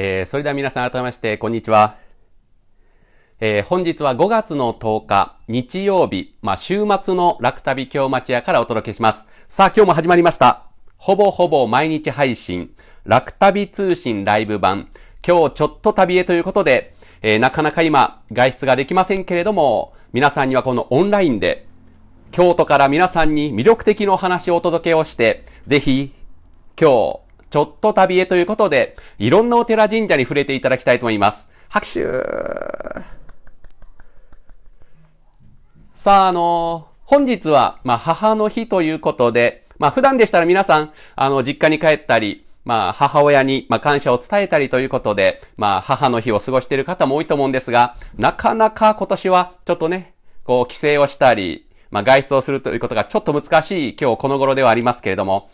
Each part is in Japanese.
えー、それでは皆さん改めまして、こんにちは。えー、本日は5月の10日、日曜日、まあ、週末の楽旅京町屋からお届けします。さあ、今日も始まりました。ほぼほぼ毎日配信、楽旅通信ライブ版、今日ちょっと旅へということで、えー、なかなか今、外出ができませんけれども、皆さんにはこのオンラインで、京都から皆さんに魅力的なお話をお届けをして、ぜひ、今日、ちょっと旅へということで、いろんなお寺神社に触れていただきたいと思います。拍手さあ、あのー、本日は、まあ、母の日ということで、まあ、普段でしたら皆さん、あの、実家に帰ったり、まあ、母親に、まあ、感謝を伝えたりということで、まあ、母の日を過ごしている方も多いと思うんですが、なかなか今年は、ちょっとね、こう、帰省をしたり、まあ、外出をするということがちょっと難しい今日この頃ではありますけれども、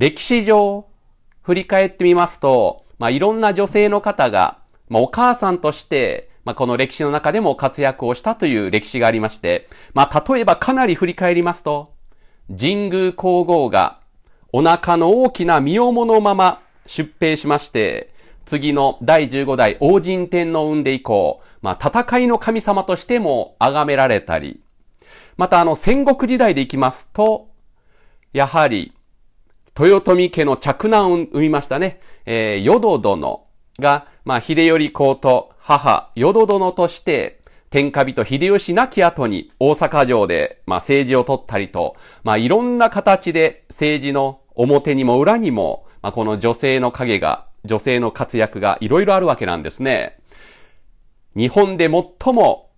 歴史上、振り返ってみますと、まあ、いろんな女性の方が、まあ、お母さんとして、まあ、この歴史の中でも活躍をしたという歴史がありまして、まあ、例えばかなり振り返りますと、神宮皇后がお腹の大きな身をものまま出兵しまして、次の第15代王神天皇運で以降、まあ、戦いの神様としても崇められたり、またあの戦国時代でいきますと、やはり豊臣家の嫡男を生みましたね、えー、ヨド殿が、まあ、秀頼公と母、ヨド殿として、天下人秀吉亡き後に大阪城で、まあ、政治を取ったりと、まあ、いろんな形で政治の表にも裏にも、まあ、この女性の影が、女性の活躍がいろいろあるわけなんですね。日本で最も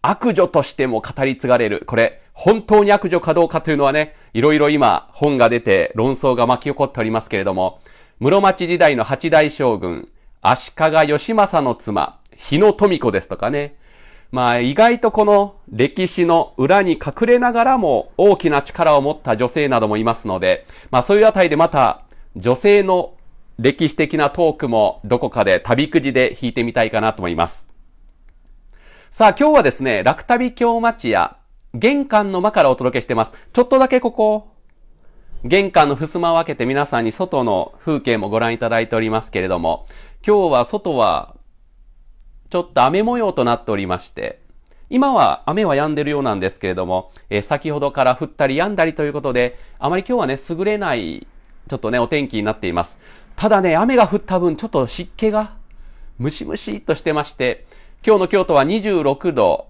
悪女としても語り継がれる。これ、本当に悪女かどうかというのはね、いろいろ今本が出て論争が巻き起こっておりますけれども、室町時代の八大将軍、足利義政の妻、日野富子ですとかね。まあ意外とこの歴史の裏に隠れながらも大きな力を持った女性などもいますので、まあそういうあたりでまた女性の歴史的なトークもどこかで旅くじで弾いてみたいかなと思います。さあ今日はですね、楽旅京町や玄関の間からお届けしてます。ちょっとだけここ、玄関の襖を開けて皆さんに外の風景もご覧いただいておりますけれども、今日は外はちょっと雨模様となっておりまして、今は雨は止んでるようなんですけれども、えー、先ほどから降ったり止んだりということで、あまり今日はね、優れない、ちょっとね、お天気になっています。ただね、雨が降った分、ちょっと湿気が、ムシムシっとしてまして、今日の京都は26度、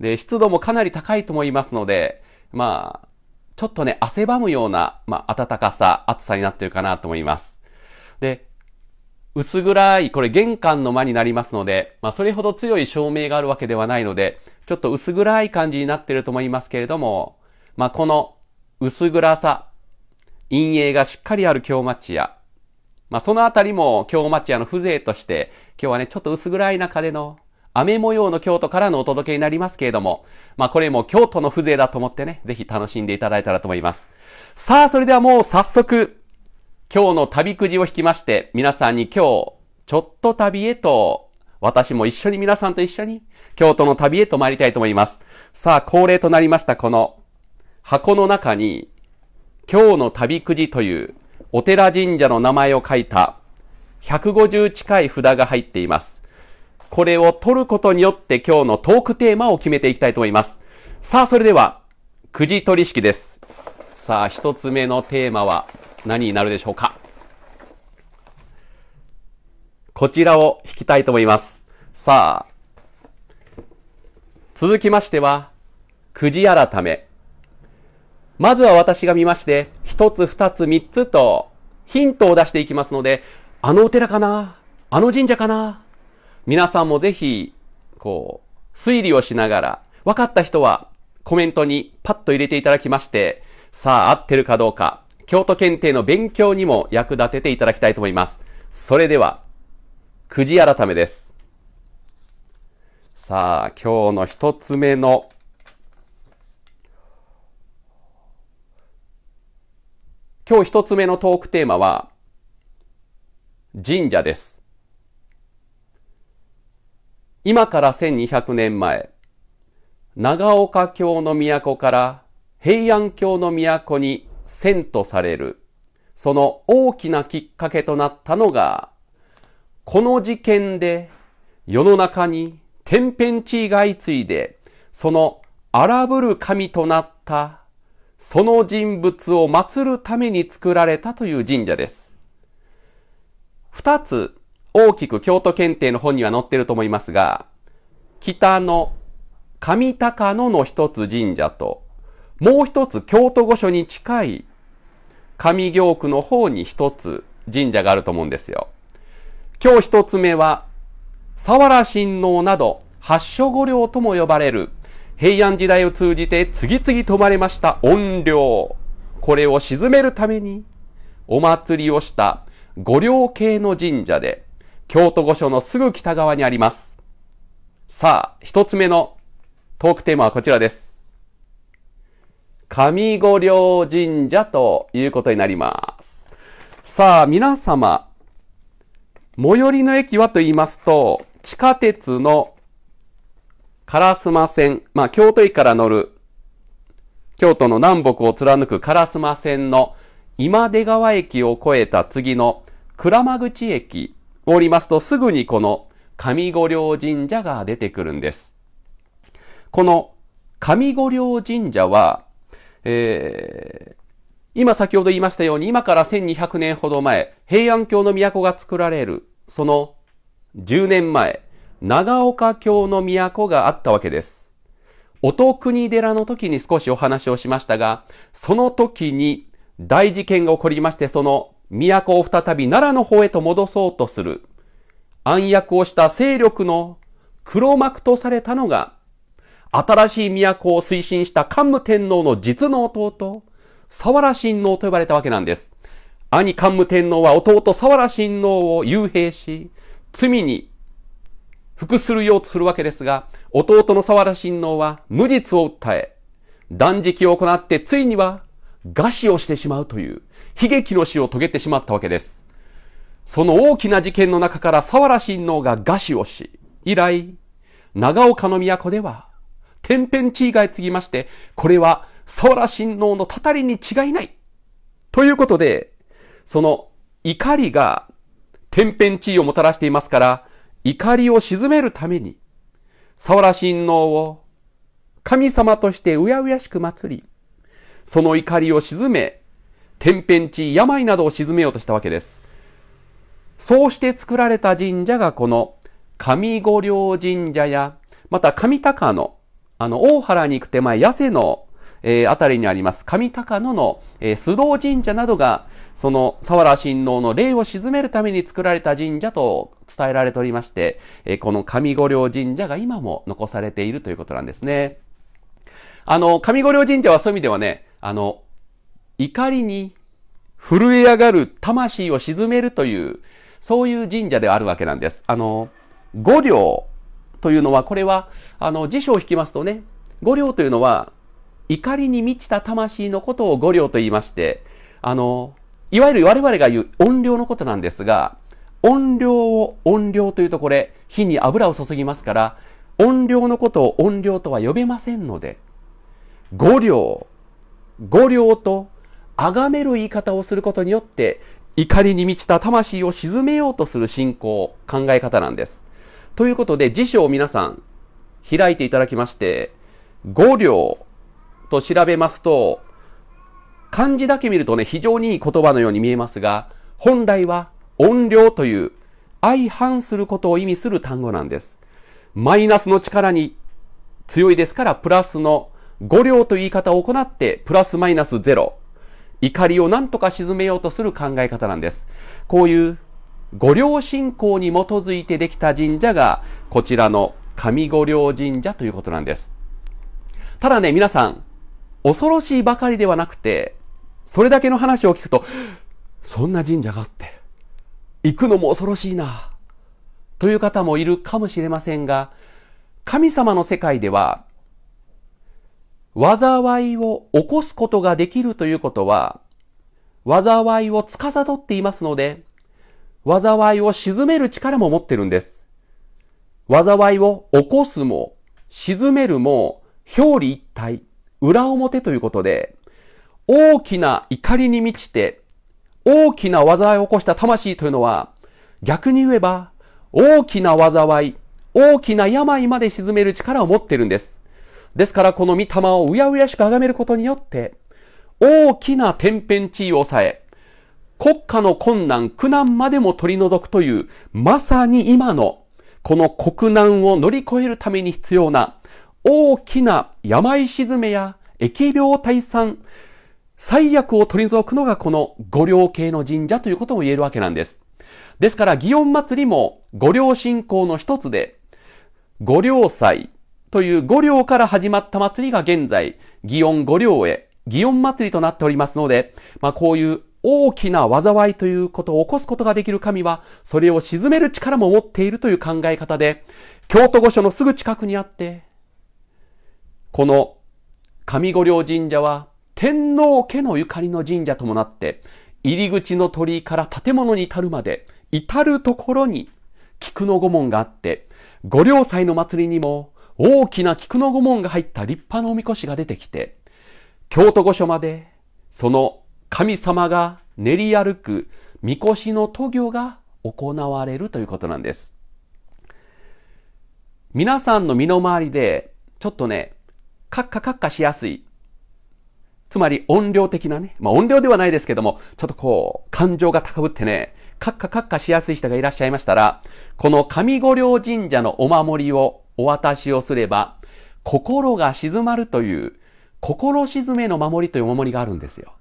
で、湿度もかなり高いと思いますので、まあ、ちょっとね、汗ばむような、まあ、暖かさ、暑さになってるかなと思います。で、薄暗い、これ玄関の間になりますので、まあ、それほど強い照明があるわけではないので、ちょっと薄暗い感じになってると思いますけれども、まあ、この薄暗さ、陰影がしっかりある京町屋、まあ、そのあたりも京町屋の風情として、今日はね、ちょっと薄暗い中での雨模様の京都からのお届けになりますけれども、まあこれも京都の風情だと思ってね、ぜひ楽しんでいただいたらと思います。さあ、それではもう早速、今日の旅くじを引きまして、皆さんに今日、ちょっと旅へと、私も一緒に皆さんと一緒に、京都の旅へと参りたいと思います。さあ、恒例となりましたこの箱の中に、今日の旅くじというお寺神社の名前を書いた150近い札が入っています。これを取ることによって今日のトークテーマを決めていきたいと思います。さあ、それでは、くじ取り式です。さあ、一つ目のテーマは何になるでしょうかこちらを引きたいと思います。さあ、続きましては、くじ改め。まずは私が見まして、一つ、二つ、三つとヒントを出していきますので、あのお寺かなあの神社かな皆さんもぜひ、こう、推理をしながら、分かった人はコメントにパッと入れていただきまして、さあ合ってるかどうか、京都検定の勉強にも役立てていただきたいと思います。それでは、くじ改めです。さあ、今日の一つ目の、今日一つ目のトークテーマは、神社です。今から1200年前、長岡京の都から平安京の都に遷とされる、その大きなきっかけとなったのが、この事件で世の中に天変地異が相次いで、その荒ぶる神となった、その人物を祀るために作られたという神社です。二つ大きく京都検定の本には載ってると思いますが、北の上高野の一つ神社と、もう一つ京都御所に近い上行区の方に一つ神社があると思うんですよ。今日一つ目は、佐原親王など八所御領とも呼ばれる平安時代を通じて次々とまれました怨霊。これを鎮めるためにお祭りをした御領系の神社で、京都御所のすぐ北側にあります。さあ、一つ目のトークテーマはこちらです。上五稜神社ということになります。さあ、皆様、最寄りの駅はと言いますと、地下鉄の烏丸線、まあ、京都駅から乗る、京都の南北を貫く烏丸線の今出川駅を越えた次の鞍馬口駅おりますとすぐにこの上五両神社が出てくるんです。この上五両神社は、えー、今先ほど言いましたように今から1200年ほど前、平安京の都が作られる、その10年前、長岡京の都があったわけです。おと国寺の時に少しお話をしましたが、その時に大事件が起こりまして、その都を再び奈良の方へと戻そうとする暗躍をした勢力の黒幕とされたのが、新しい都を推進した桓武天皇の実の弟、沢良親王と呼ばれたわけなんです。兄桓武天皇は弟沢良親王を幽閉し、罪に服するようとするわけですが、弟の沢良親王は無実を訴え、断食を行ってついには餓死をしてしまうという悲劇の死を遂げてしまったわけです。その大きな事件の中から沢良親王が餓死をし、以来、長岡の都では、天変地異が継ぎまして、これは沢良親王のたたりに違いない。ということで、その怒りが天変地異をもたらしていますから、怒りを鎮めるために、沢良親王を神様としてうやうやしく祭り、その怒りを鎮め、天変地病などを鎮めようとしたわけです。そうして作られた神社がこの上五稜神社や、また上高野、あの、大原に行く手前、八瀬の、えー、あたりにあります、上高野の、えー、須藤神社などが、その、佐原親王の霊を鎮めるために作られた神社と伝えられておりまして、えー、この上五稜神社が今も残されているということなんですね。あの、上五稜神社はそういう意味ではね、あの、怒りに震え上がる魂を鎮めるという、そういう神社ではあるわけなんです。あの、五両というのは、これは、あの、辞書を引きますとね、五両というのは、怒りに満ちた魂のことを五両と言いまして、あの、いわゆる我々が言う音量のことなんですが、音量を音量というとこれ、火に油を注ぎますから、音量のことを音量とは呼べませんので、五両五霊と崇める言い方をすることによって、怒りに満ちた魂を鎮めようとする信仰、考え方なんです。ということで、辞書を皆さん、開いていただきまして、五霊と調べますと、漢字だけ見るとね、非常にいい言葉のように見えますが、本来は音量という相反することを意味する単語なんです。マイナスの力に強いですから、プラスの五両という言い方を行って、プラスマイナスゼロ。怒りを何とか沈めようとする考え方なんです。こういう五両信仰に基づいてできた神社が、こちらの上五両神社ということなんです。ただね、皆さん、恐ろしいばかりではなくて、それだけの話を聞くと、そんな神社があって、行くのも恐ろしいな、という方もいるかもしれませんが、神様の世界では、災いを起こすことができるということは、災いを司っていますので、災いを沈める力も持ってるんです。災いを起こすも、沈めるも、表裏一体、裏表ということで、大きな怒りに満ちて、大きな災いを起こした魂というのは、逆に言えば、大きな災い、大きな病まで沈める力を持ってるんです。ですからこの御霊をうやうやしく崇めることによって、大きな天変地異を抑え、国家の困難、苦難までも取り除くという、まさに今の、この国難を乗り越えるために必要な、大きな病沈めや疫病退散、最悪を取り除くのがこの五稜系の神社ということも言えるわけなんです。ですから、祇園祭りも五稜信仰の一つで、五稜祭、という五両から始まった祭りが現在、祇園五両へ、祇園祭りとなっておりますので、まあこういう大きな災いということを起こすことができる神は、それを鎮める力も持っているという考え方で、京都御所のすぐ近くにあって、この上五両神社は天皇家のゆかりの神社ともなって、入り口の鳥居から建物に至るまで、至るところに菊の御門があって、五両祭の祭りにも大きな菊の御門が入った立派なおみこしが出てきて、京都御所まで、その神様が練り歩くみこしの渡御が行われるということなんです。皆さんの身の回りで、ちょっとね、カッカカッカしやすい。つまり音量的なね、まあ音量ではないですけども、ちょっとこう、感情が高ぶってね、カッカカッカしやすい人がいらっしゃいましたら、この上五両神社のお守りをお渡しをすれば、心が静まるという、心静めの守りというお守りがあるんですよ。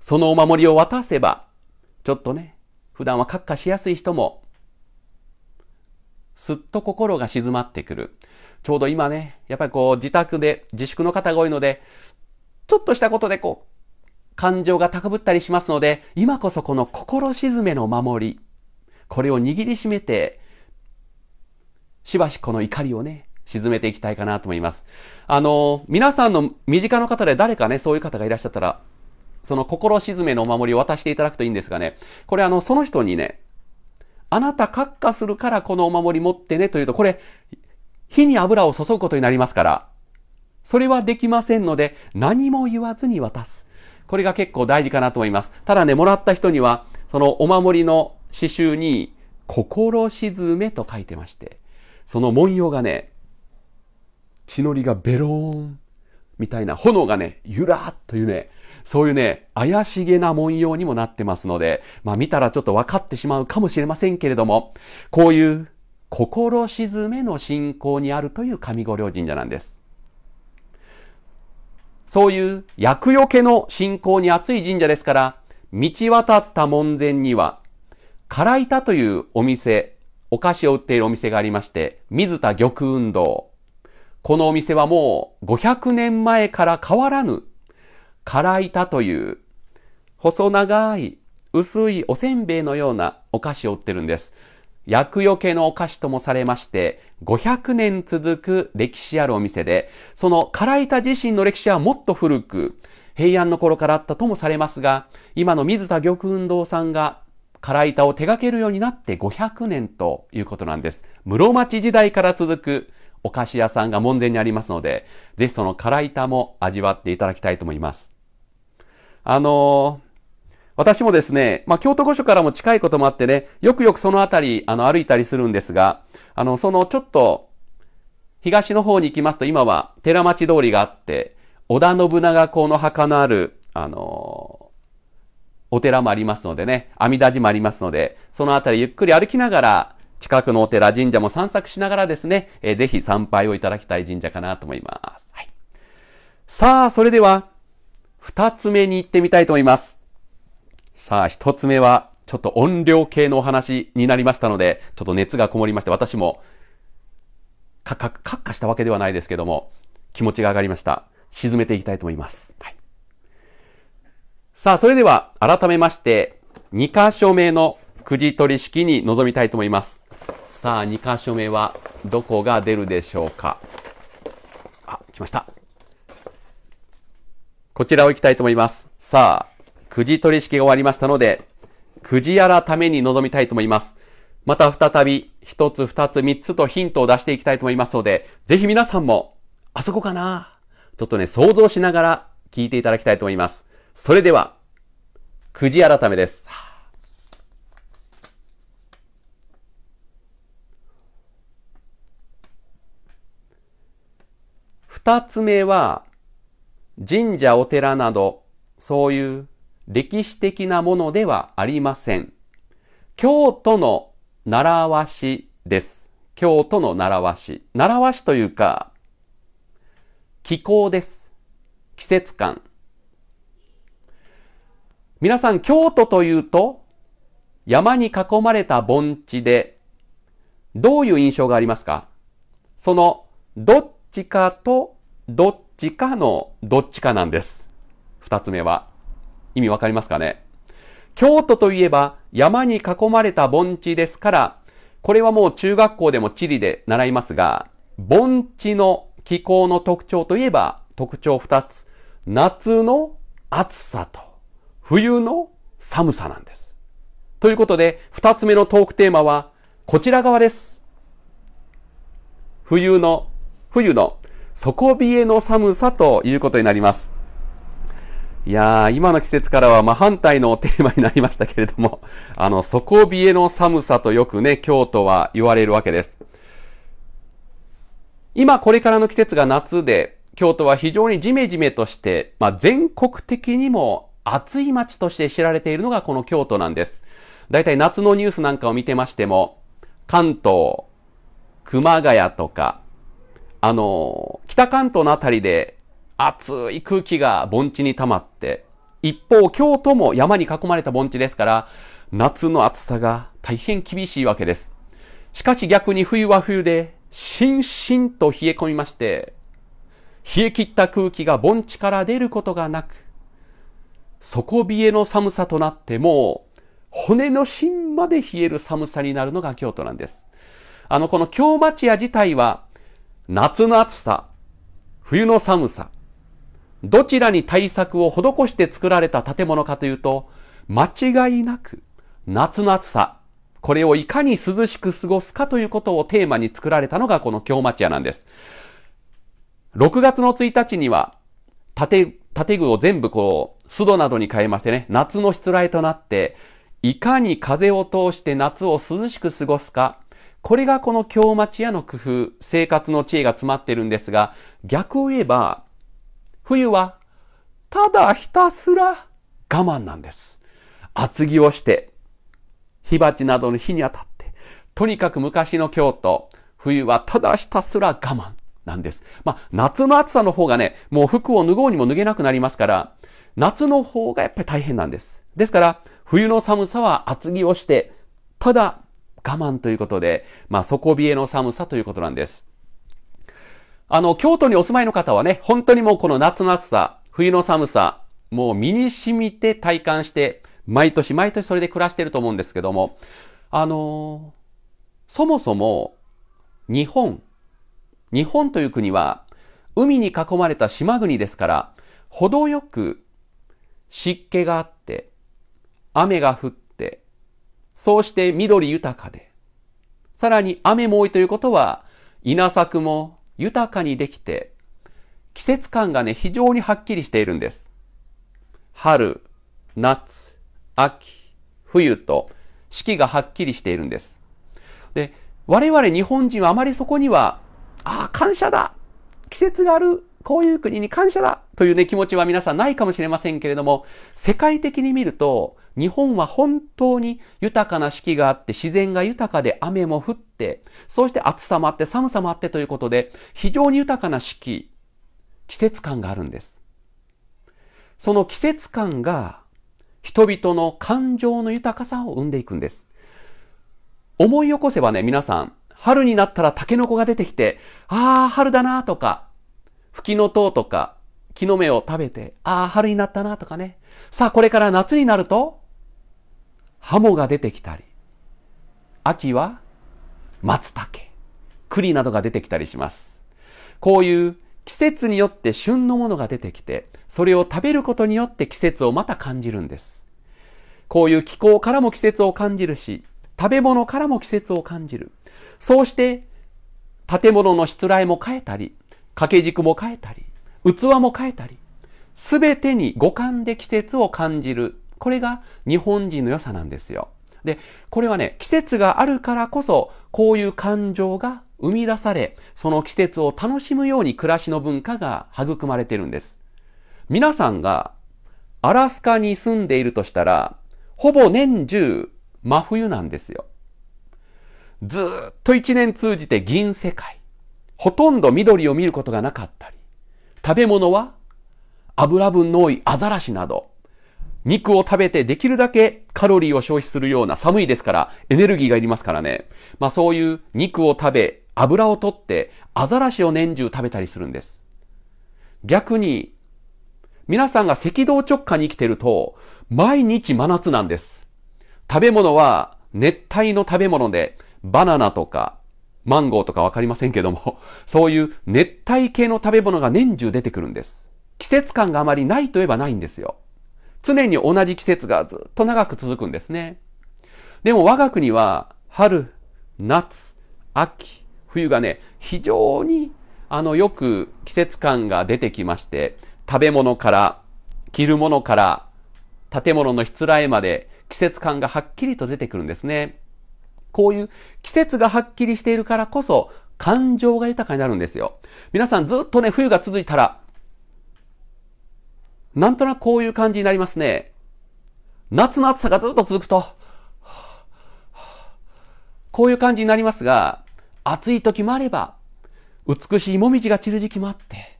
そのお守りを渡せば、ちょっとね、普段は閣下しやすい人も、すっと心が静まってくる。ちょうど今ね、やっぱりこう自宅で自粛の方が多いので、ちょっとしたことでこう、感情が高ぶったりしますので、今こそこの心静めの守り、これを握りしめて、しばしこの怒りをね、沈めていきたいかなと思います。あの、皆さんの身近の方で誰かね、そういう方がいらっしゃったら、その心沈めのお守りを渡していただくといいんですがね、これあの、その人にね、あなた閣下するからこのお守り持ってねというと、これ、火に油を注ぐことになりますから、それはできませんので、何も言わずに渡す。これが結構大事かなと思います。ただね、もらった人には、そのお守りの刺繍に、心沈めと書いてまして、その文様がね、血のりがベローンみたいな炎がね、ゆらーっというね、そういうね、怪しげな文様にもなってますので、まあ見たらちょっと分かってしまうかもしれませんけれども、こういう心静めの信仰にあるという上五両神社なんです。そういう厄除けの信仰に熱い神社ですから、道渡った門前には、唐板というお店、お菓子を売っているお店がありまして、水田玉運動。このお店はもう500年前から変わらぬ、唐板という、細長い、薄いおせんべいのようなお菓子を売ってるんです。厄よけのお菓子ともされまして、500年続く歴史あるお店で、その唐板自身の歴史はもっと古く、平安の頃からあったともされますが、今の水田玉運動さんが唐板を手掛けるようになって500年ということなんです。室町時代から続くお菓子屋さんが門前にありますので、ぜひその唐板も味わっていただきたいと思います。あのー私もですね、まあ、京都御所からも近いこともあってね、よくよくそのあたり、あの、歩いたりするんですが、あの、そのちょっと、東の方に行きますと、今は寺町通りがあって、織田信長公の墓のある、あのお寺もありますのでね、阿弥陀寺もありますので、そのあたりゆっくり歩きながら、近くのお寺、神社も散策しながらですね、えー、ぜひ参拝をいただきたい神社かなと思います。はい。さあ、それでは、二つ目に行ってみたいと思います。さあ、一つ目は、ちょっと音量系のお話になりましたので、ちょっと熱がこもりまして、私も、カッカ、カッカしたわけではないですけども、気持ちが上がりました。沈めていきたいと思います。はい。さあ、それでは改めまして、2箇所目のくじ取り式に臨みたいと思います。さあ、2箇所目はどこが出るでしょうか。あ、来ました。こちらを行きたいと思います。さあ、くじ取り式が終わりましたので、くじ改めに臨みたいと思います。また再び、一つ、二つ、三つとヒントを出していきたいと思いますので、ぜひ皆さんも、あそこかなちょっとね、想像しながら聞いていただきたいと思います。それでは、くじ改めです。二つ目は、神社お寺など、そういう歴史的なものではありません。京都の習わしです。京都の習わし。習わしというか、気候です。季節感。皆さん、京都というと、山に囲まれた盆地で、どういう印象がありますかその、どっちかと、どっちかの、どっちかなんです。二つ目は。意味わかりますかね京都といえば、山に囲まれた盆地ですから、これはもう中学校でも地理で習いますが、盆地の気候の特徴といえば、特徴二つ。夏の暑さと。冬の寒さなんです。ということで、二つ目のトークテーマは、こちら側です。冬の、冬の底冷えの寒さということになります。いやー、今の季節からは真反対のテーマになりましたけれども、あの、底冷えの寒さとよくね、京都は言われるわけです。今これからの季節が夏で、京都は非常にジメジメとして、まあ、全国的にも暑い街として知られているのがこの京都なんです。だいたい夏のニュースなんかを見てましても、関東、熊谷とか、あの、北関東のあたりで暑い空気が盆地に溜まって、一方、京都も山に囲まれた盆地ですから、夏の暑さが大変厳しいわけです。しかし逆に冬は冬で、しんしんと冷え込みまして、冷え切った空気が盆地から出ることがなく、底冷えの寒さとなっても、骨の芯まで冷える寒さになるのが京都なんです。あの、この京町屋自体は、夏の暑さ、冬の寒さ、どちらに対策を施して作られた建物かというと、間違いなく、夏の暑さ、これをいかに涼しく過ごすかということをテーマに作られたのがこの京町屋なんです。6月の1日には、建、建具を全部こう、須度などに変えましてね、夏のしつらとなって、いかに風を通して夏を涼しく過ごすか、これがこの京町屋の工夫、生活の知恵が詰まってるんですが、逆を言えば、冬は、ただひたすら我慢なんです。厚着をして、火鉢などの火に当たって、とにかく昔の京都、冬はただひたすら我慢なんです。まあ、夏の暑さの方がね、もう服を脱ごうにも脱げなくなりますから、夏の方がやっぱり大変なんです。ですから、冬の寒さは厚着をして、ただ我慢ということで、まあ、底冷えの寒さということなんです。あの、京都にお住まいの方はね、本当にもうこの夏の暑さ、冬の寒さ、もう身に染みて体感して、毎年毎年それで暮らしてると思うんですけども、あのー、そもそも、日本、日本という国は、海に囲まれた島国ですから、程よく湿気があって、雨が降って、そうして緑豊かで、さらに雨も多いということは、稲作も豊かにできて、季節感がね、非常にはっきりしているんです。春、夏、秋、冬と四季がはっきりしているんです。で、我々日本人はあまりそこには、ああ、感謝だ季節があるこういう国に感謝だというね、気持ちは皆さんないかもしれませんけれども、世界的に見ると、日本は本当に豊かな四季があって、自然が豊かで雨も降って、そして暑さもあって寒さもあってということで、非常に豊かな四季、季節感があるんです。その季節感が、人々の感情の豊かさを生んでいくんです。思い起こせばね、皆さん、春になったらタケノコが出てきて、ああ、春だなとか、吹きの塔とか木の芽を食べて、ああ、春になったなとかね。さあ、これから夏になると、ハモが出てきたり、秋は松茸、栗などが出てきたりします。こういう季節によって旬のものが出てきて、それを食べることによって季節をまた感じるんです。こういう気候からも季節を感じるし、食べ物からも季節を感じる。そうして、建物のしつらえも変えたり、掛け軸も変えたり、器も変えたり、すべてに五感で季節を感じる。これが日本人の良さなんですよ。で、これはね、季節があるからこそ、こういう感情が生み出され、その季節を楽しむように暮らしの文化が育まれてるんです。皆さんがアラスカに住んでいるとしたら、ほぼ年中真冬なんですよ。ずっと一年通じて銀世界。ほとんど緑を見ることがなかったり、食べ物は油分の多いアザラシなど、肉を食べてできるだけカロリーを消費するような寒いですからエネルギーがいりますからね。まあそういう肉を食べ、油を取ってアザラシを年中食べたりするんです。逆に、皆さんが赤道直下に生きてると、毎日真夏なんです。食べ物は熱帯の食べ物で、バナナとかマンゴーとかわかりませんけども、そういう熱帯系の食べ物が年中出てくるんです。季節感があまりないといえばないんですよ。常に同じ季節がずっと長く続くんですね。でも我が国は、春、夏、秋、冬がね、非常に、あの、よく季節感が出てきまして、食べ物から、着るものから、建物の室内まで、季節感がはっきりと出てくるんですね。こういう季節がはっきりしているからこそ、感情が豊かになるんですよ。皆さんずっとね、冬が続いたら、なんとなくこういう感じになりますね。夏の暑さがずっと続くと、こういう感じになりますが、暑い時もあれば、美しいもみじが散る時期もあって、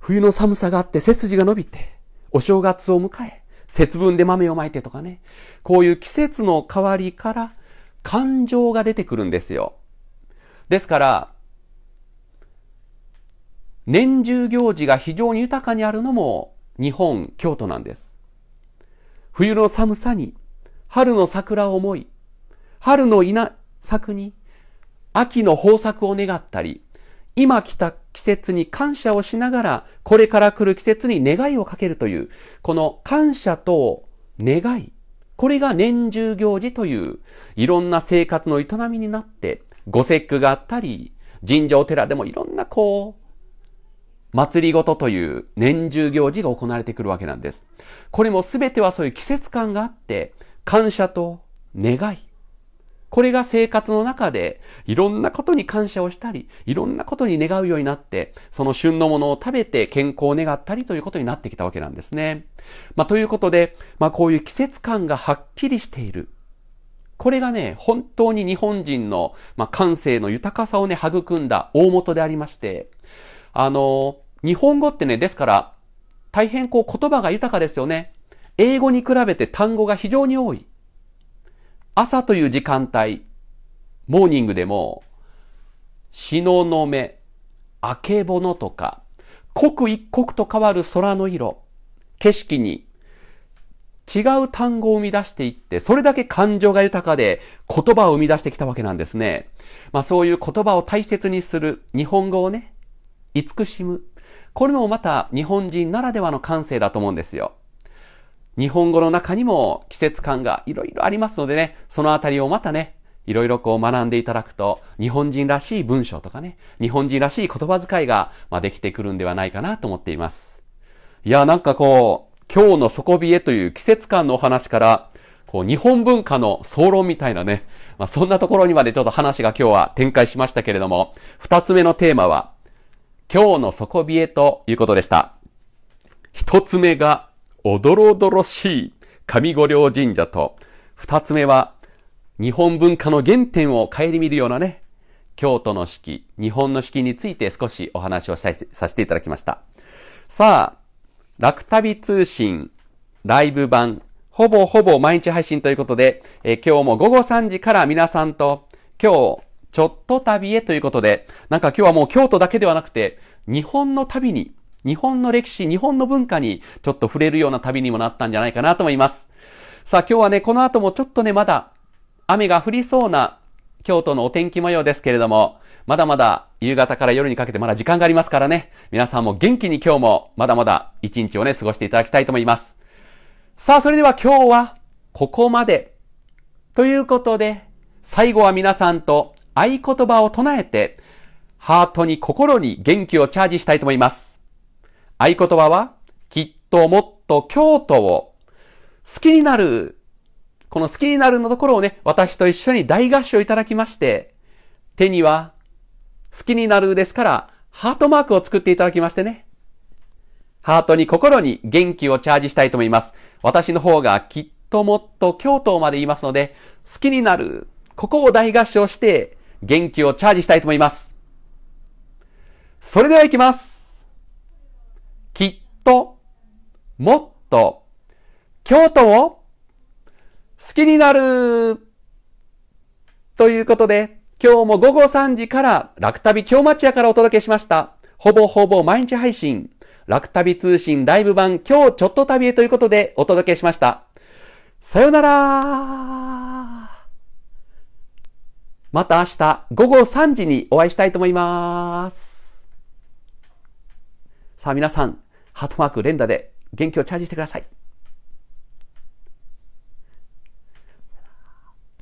冬の寒さがあって背筋が伸びて、お正月を迎え、節分で豆をまいてとかね、こういう季節の変わりから感情が出てくるんですよ。ですから、年中行事が非常に豊かにあるのも日本、京都なんです。冬の寒さに、春の桜を思い、春の稲作に、秋の豊作を願ったり、今来た季節に感謝をしながら、これから来る季節に願いをかけるという、この感謝と願い、これが年中行事という、いろんな生活の営みになって、ご節句があったり、神社お寺でもいろんなこう、祭りごとという年中行事が行われてくるわけなんです。これも全てはそういう季節感があって、感謝と願い、これが生活の中で、いろんなことに感謝をしたり、いろんなことに願うようになって、その旬のものを食べて健康を願ったりということになってきたわけなんですね。まあ、ということで、まあ、こういう季節感がはっきりしている。これがね、本当に日本人の、まあ、感性の豊かさをね、育んだ大元でありまして、あの、日本語ってね、ですから、大変こう言葉が豊かですよね。英語に比べて単語が非常に多い。朝という時間帯、モーニングでも、日ののめ、明けぼのとか、刻一刻と変わる空の色、景色に違う単語を生み出していって、それだけ感情が豊かで言葉を生み出してきたわけなんですね。まあそういう言葉を大切にする日本語をね、慈しむ。これもまた日本人ならではの感性だと思うんですよ。日本語の中にも季節感がいろいろありますのでね、そのあたりをまたね、いろいろこう学んでいただくと、日本人らしい文章とかね、日本人らしい言葉遣いが、まあ、できてくるんではないかなと思っています。いや、なんかこう、今日の底冷えという季節感のお話から、こう、日本文化の総論みたいなね、まあ、そんなところにまでちょっと話が今日は展開しましたけれども、二つ目のテーマは、今日の底冷えということでした。一つ目が、おどろおどろしい上五稜神社と、二つ目は、日本文化の原点を顧みるようなね、京都の四季、日本の四季について少しお話をさせていただきました。さあ、楽旅通信、ライブ版、ほぼほぼ毎日配信ということで、え今日も午後3時から皆さんと、今日、ちょっと旅へということで、なんか今日はもう京都だけではなくて、日本の旅に日本の歴史、日本の文化にちょっと触れるような旅にもなったんじゃないかなと思います。さあ今日はね、この後もちょっとね、まだ雨が降りそうな京都のお天気模様ですけれども、まだまだ夕方から夜にかけてまだ時間がありますからね、皆さんも元気に今日もまだまだ一日をね、過ごしていただきたいと思います。さあそれでは今日はここまで。ということで、最後は皆さんと合言葉を唱えて、ハートに心に元気をチャージしたいと思います。合言葉は、きっともっと京都を好きになる。この好きになるのところをね、私と一緒に大合唱いただきまして、手には、好きになるですから、ハートマークを作っていただきましてね。ハートに心に元気をチャージしたいと思います。私の方がきっともっと京都まで言いますので、好きになる。ここを大合唱して、元気をチャージしたいと思います。それでは行きます。きっと、もっと、京都を好きになるということで、今日も午後3時から楽旅京町屋からお届けしました。ほぼほぼ毎日配信、楽旅通信ライブ版今日ちょっと旅へということでお届けしました。さよならまた明日午後3時にお会いしたいと思います。さあ皆さん、ハートマーク連打で元気をチャージしてください。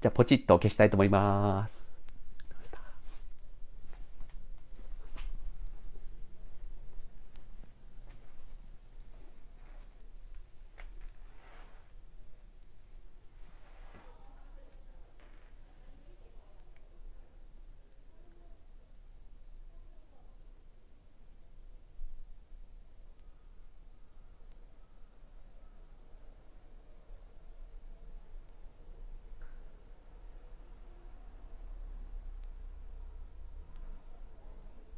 じゃあ、ポチッと消したいと思います。